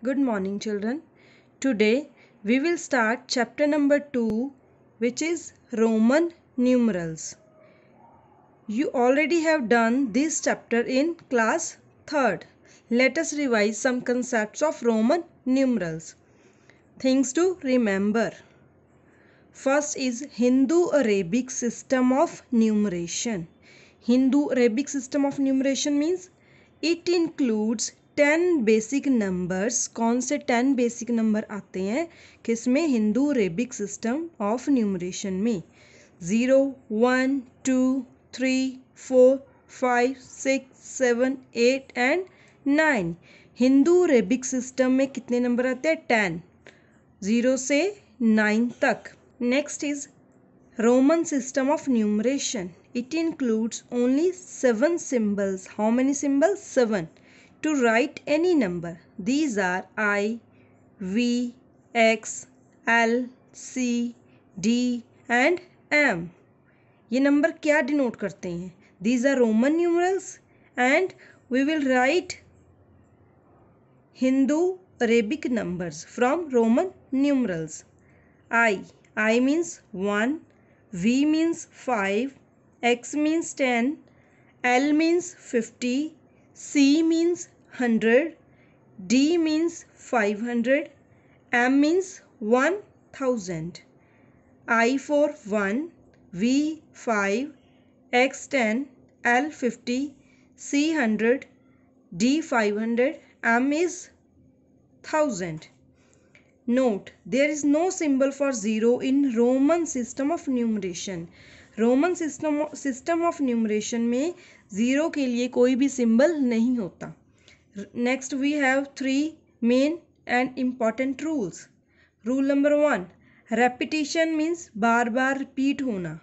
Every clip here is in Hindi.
Good morning children. Today we will start chapter number 2 which is Roman numerals. You already have done this chapter in class 3rd. Let us revise some concepts of Roman numerals. Things to remember. First is Hindu-Arabic system of numeration. Hindu-Arabic system of numeration means it includes ten basic numbers कौन से टेन बेसिक नंबर आते हैं किसमें Hindu Arabic system of numeration में zero one two three four five six seven eight and nine Hindu Arabic system में कितने नंबर आते हैं टेन ज़ीरो से नाइन तक next is Roman system of numeration it includes only seven symbols how many symbols seven to write any number these are I V X L C D and M ये नंबर क्या डिनोट करते हैं these are Roman numerals and we will write Hindu Arabic numbers from Roman numerals I I means one V means five X means ten L means fifty C means 100, D means 500, M means 1000. I for 1, V 5, X 10, L 50, C 100, D 500, M is 1000. Note, there is no symbol for 0 in Roman system of numeration. Roman system system of numeration में ज़ीरो के लिए कोई भी सिंबल नहीं होता next we have three main and important rules rule number one repetition means बार बार रिपीट होना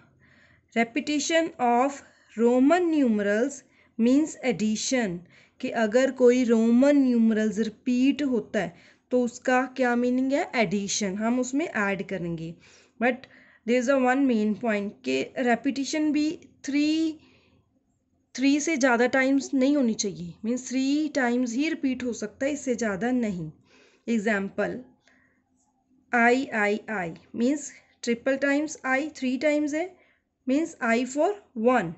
repetition of Roman numerals means addition कि अगर कोई रोमन न्यूमरल्स रिपीट होता है तो उसका क्या मीनिंग है एडिशन हम उसमें ऐड करेंगे but there is a one main point के रेपिटिशन भी थ्री थ्री से ज़्यादा टाइम्स नहीं होनी चाहिए मीन्स थ्री टाइम्स ही रिपीट हो सकता है इससे ज़्यादा नहीं example I I I means triple times I three times है means I for one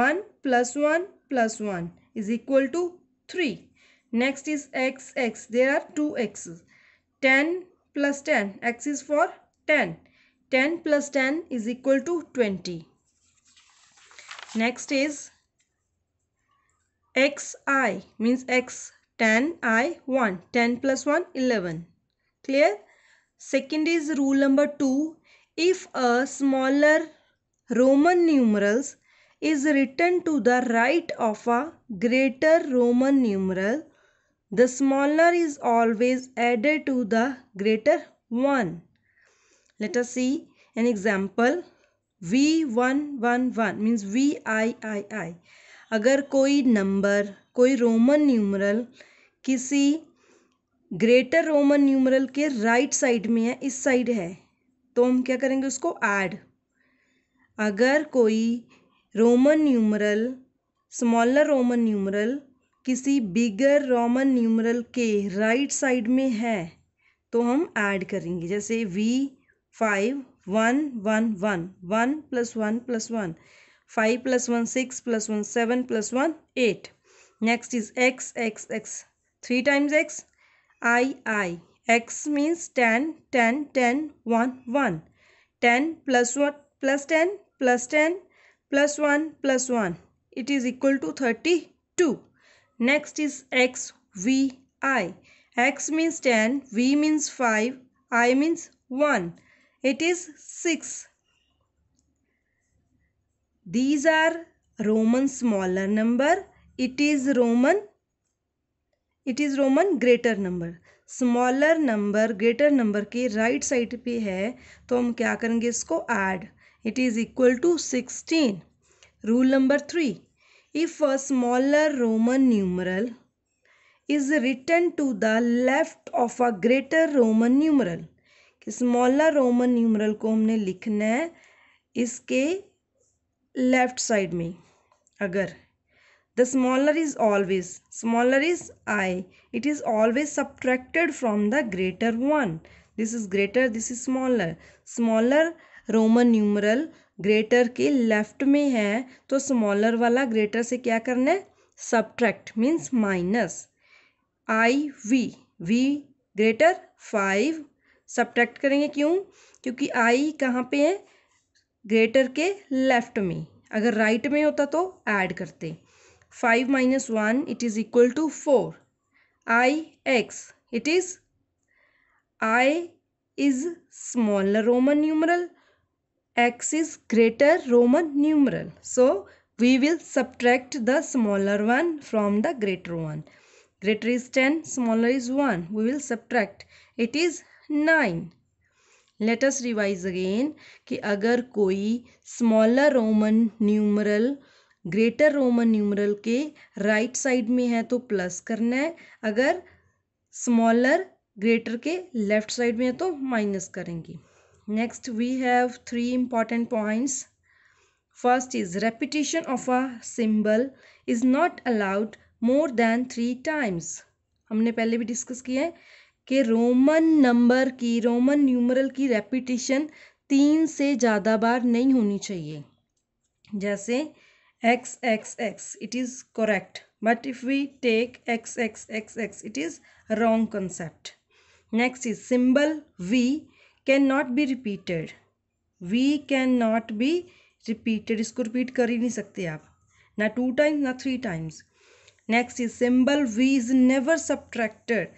one plus one plus one is equal to three next is X X there are two X ten plus ten X is for ten 10 plus 10 is equal to 20. Next is xi means x 10 i 1 10 plus 1 11 clear second is rule number 2 if a smaller roman numerals is written to the right of a greater roman numeral the smaller is always added to the greater one C N V one one one means V I I I अगर कोई नंबर कोई रोमन न्यूमरल किसी ग्रेटर रोमन न्यूमरल के राइट साइड में है इस साइड है तो हम क्या करेंगे उसको ऐड अगर कोई Roman numeral smaller Roman numeral किसी बिगर रोमन न्यूमरल के राइट साइड में है तो हम ऐड करेंगे जैसे V 5, 1, 1, 1. 1 plus 1 plus 1. 5 plus 1, 6 plus 1, 7 plus 1, 8. Next is x, x, x. 3 times x, i, i. x means 10, 10, 10, 1, 1. 10 plus 1, plus 10, plus 10, plus 1, plus 1. It is equal to 32. Next is x, v, i. x means 10, v means 5, i means 1. it is 6. These are Roman smaller number. It is Roman. It is Roman greater number. Smaller number greater number के राइट साइड पे है तो हम क्या करेंगे इसको add it is equal to sixteen rule number three if a smaller Roman numeral is written to the left of a greater Roman numeral smaller Roman numeral को हमने लिखना है इसके लेफ्ट साइड में अगर the smaller is always smaller is I it is always subtracted from the greater one this is greater this is smaller smaller Roman numeral greater के लेफ्ट में है तो स्मॉलर वाला ग्रेटर से क्या करना है subtract means minus I V V greater five subtract करेंगे क्यों क्योंकि आई कहाँ पे है ग्रेटर के लेफ्ट में अगर राइट right में होता तो ऐड करते five minus one it is equal to four I X it is I is smaller Roman numeral X is greater Roman numeral so we will subtract the smaller one from the greater one greater is ten smaller is one we will subtract it is nine let us revise again कि अगर कोई smaller Roman numeral greater Roman numeral के राइट right साइड में है तो प्लस करना है अगर स्मॉलर ग्रेटर के लेफ्ट साइड में है तो माइनस करेंगे next we have three important points first is repetition of a symbol is not allowed more than three times हमने पहले भी डिस्कस किया है कि रोमन नंबर की रोमन न्यूमरल की रेपिटेशन तीन से ज़्यादा बार नहीं होनी चाहिए जैसे X X X it is correct but if we take X X X X it is wrong concept next is symbol V can not be repeated V can not be repeated इसको रिपीट कर ही नहीं सकते आप ना टू टाइम्स ना three times next is symbol V is never subtracted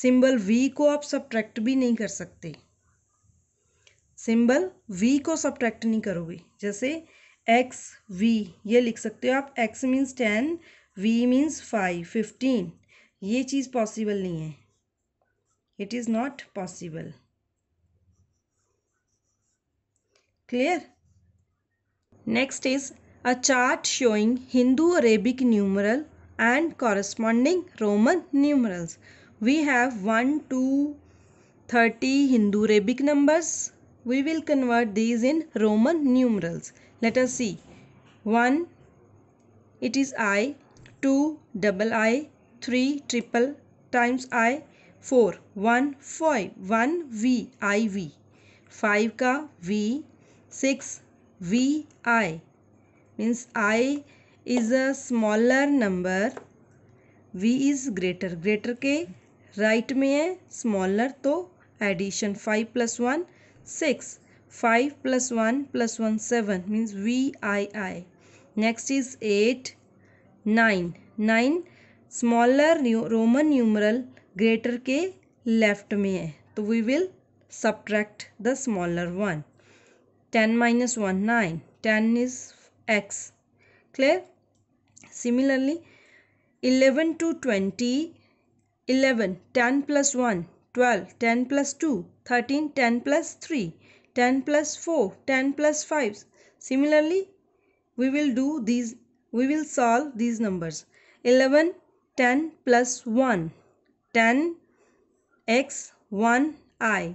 symbol V को आप सब्ट्रैक्ट भी नहीं कर सकते सिंबल वी को सब्ट्रैक्ट नहीं करोगे जैसे एक्स वी ये लिख सकते हो आप X means ten V means five fifteen ये चीज़ पॉसिबल नहीं है it is not possible clear next is a chart showing Hindu Arabic numeral and corresponding Roman numerals we have 1 2 30 Hindu Arabic numbers. We will convert these in Roman numerals. Let us see. 1 it is I, 2 double I, 3 triple times I, 4 1 5 1 V I V 5 ka V 6 V I means I is a smaller number V is greater greater ke right में है स्मॉलर तो addition five plus one six five plus one plus one seven means V I I next is eight nine nine smaller Roman numeral greater के लेफ्ट में है तो we will subtract the smaller one ten minus one nine ten is X clear similarly eleven to twenty 11 10 plus 1 12 10 plus 2 13 10 plus 3 10 plus 4 10 plus 5 similarly we will do these we will solve these numbers 11 10 plus 1 10 x 1 i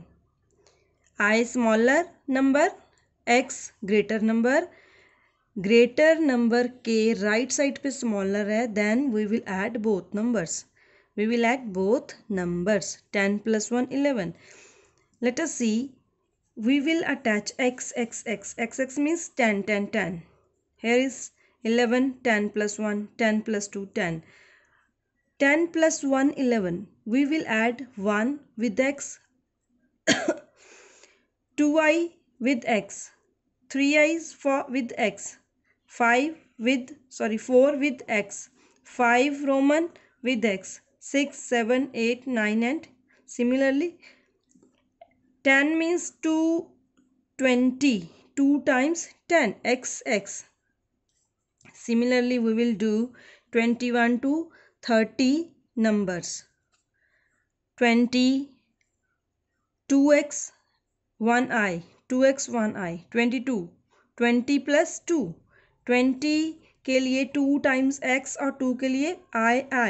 i smaller number x greater number greater number के right side पे smaller है then we will add both numbers We will add both numbers 10 plus 1 11. Let us see. We will attach x x x. x x means 10 10 10. Here is 11 10 plus 1 10 plus 2 10. 10 plus 1 11. We will add 1 with x 2i with x 3i's for with x 5 with sorry 4 with x 5 roman with x 6, 7, 8, 9 and similarly 10 means 2, 20, 2 times 10, x, x. Similarly, we will do 21 to 30 numbers. 20, 2x, 1i, 2x, 1i, 22, 20 plus 2, 20 के लिए 2 टाइम्स x और 2 के लिए i i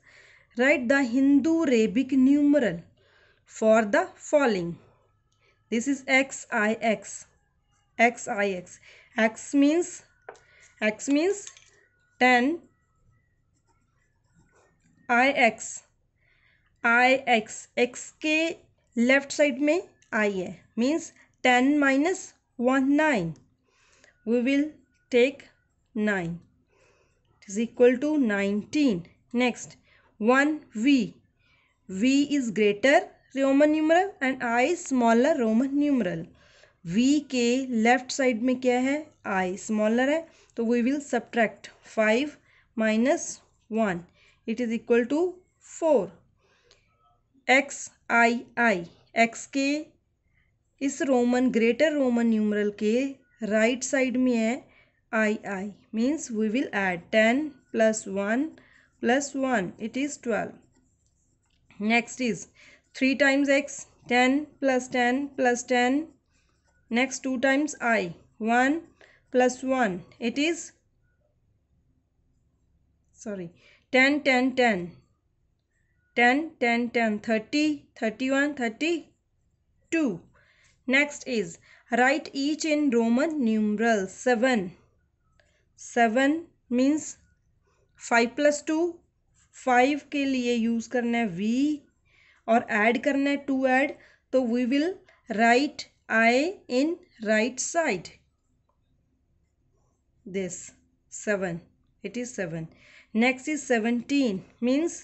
Write the Hindu Arabic numeral for the following. This is XIX. XIX. X means X means 10 IX. IX. XK left side में I means ten minus one nine. We will take nine. It is equal to nineteen. Next. V V is greater Roman numeral and I is smaller Roman numeral V के लेफ्ट साइड में क्या है आई स्मॉलर है तो we will subtract five minus one it is equal to four X I I X के इस रोमन ग्रेटर रोमन न्यूमरल के राइट right साइड में है I I means we will add ten plus one plus 1 it is 12 next is 3 times x 10 plus 10 plus 10 next 2 times i 1 plus 1 it is sorry 10 10 10 10 10 10 30 31 32 next is write each in roman numerals 7 7 means five plus two five के लिए यूज़ करना है वी और ऐड करना है टू ऐड तो we will write I in right side this seven it is seven next is seventeen means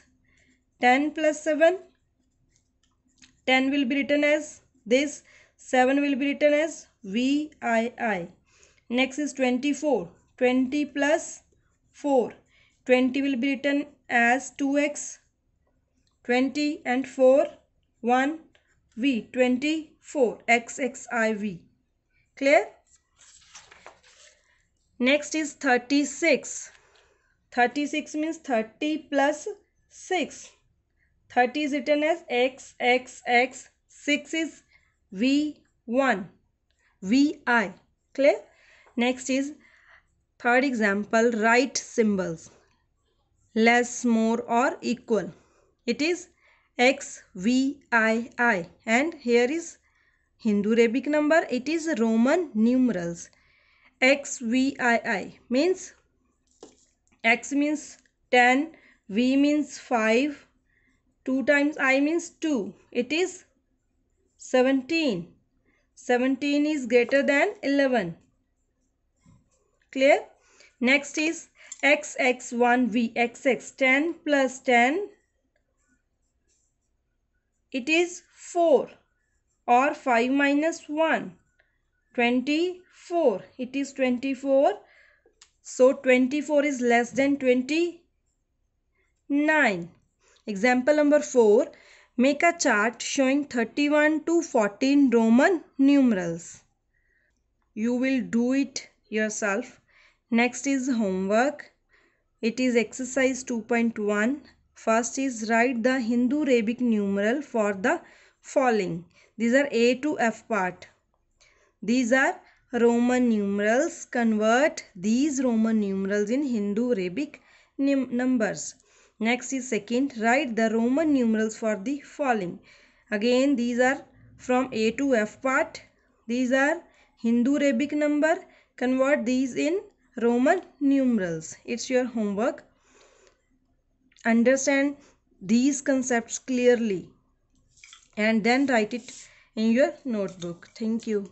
ten plus seven ten will be return as this seven will be return as V I I next is twenty four twenty plus four 20 will be written as 2x 20 and 4 1 v 24 x x i v clear next is 36 36 means 30 plus 6 30 is written as x x x 6 is v1 vi clear next is third example write symbols less, more or equal. It is X, V, I, I and here is Hindu Arabic number. It is Roman numerals. X, V, I, I means X means 10, V means 5, 2 times I means 2. It is 17. 17 is greater than 11. Clear? Next is X X one vxx 10 plus 10 it is 4 or 5 minus 1 24 it is 24 so 24 is less than 29 example number 4 make a chart showing 31 to 14 roman numerals you will do it yourself Next is homework. It is exercise 2.1. First is write the Hindu Arabic numeral for the following. These are A to F part. These are Roman numerals. Convert these Roman numerals in Hindu Arabic numbers. Next is second. Write the Roman numerals for the following. Again these are from A to F part. These are Hindu Arabic number. Convert these in Roman numerals. It's your homework. Understand these concepts clearly and then write it in your notebook. Thank you.